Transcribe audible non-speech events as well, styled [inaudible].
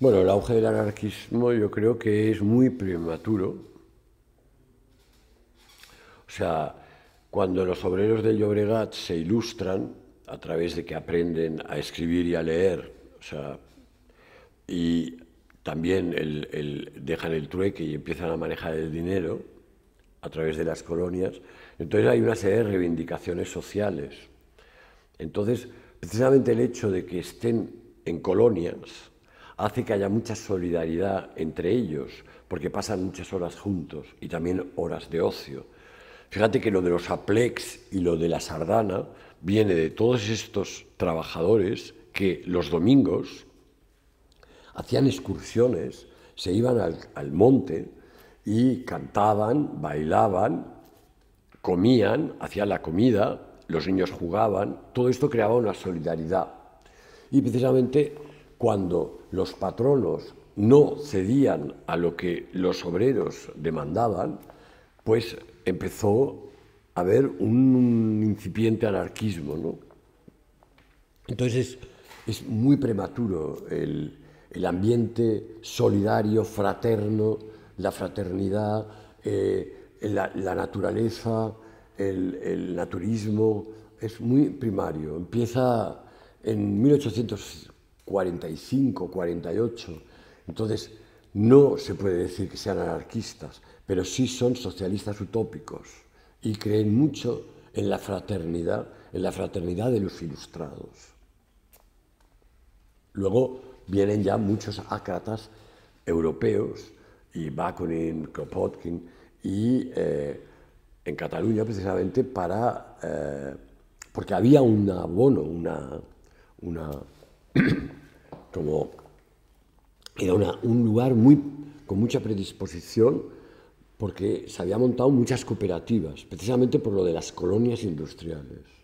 Bueno, el auge del anarquismo yo creo que es muy prematuro. O sea, cuando los obreros del Llobregat se ilustran a través de que aprenden a escribir y a leer, o sea, y también el, dejan el trueque y empiezan a manejar el dinero a través de las colonias, entonces hay una serie de reivindicaciones sociales. Entonces, precisamente el hecho de que estén en colonias, hace que haya mucha solidaridad entre ellos, porque pasan muchas horas juntos y también horas de ocio. Fíjate que lo de los aplex y lo de la sardana viene de todos estos trabajadores que los domingos hacían excursiones, se iban al, monte y cantaban, bailaban, comían, hacían la comida, los niños jugaban, todo esto creaba una solidaridad. Y precisamente cuando los patronos no cedían a lo que los obreros demandaban, pues empezó a haber un incipiente anarquismo. Entonces es muy prematuro el, ambiente solidario, fraterno, la fraternidad, eh, la, naturaleza, el, naturismo, es muy primario. Empieza en 1800 45, 48. Entonces, no se puede decir que sean anarquistas, pero sí son socialistas utópicos y creen mucho en la fraternidad, en la fraternidad de los ilustrados. Luego vienen ya muchos ácratas europeos, y Bakunin, Kropotkin, y eh, en Cataluña precisamente para, eh, porque había un abono, una [clears throat] como era un lugar muy, con mucha predisposición porque se había montado muchas cooperativas, precisamente por lo de las colonias industriales.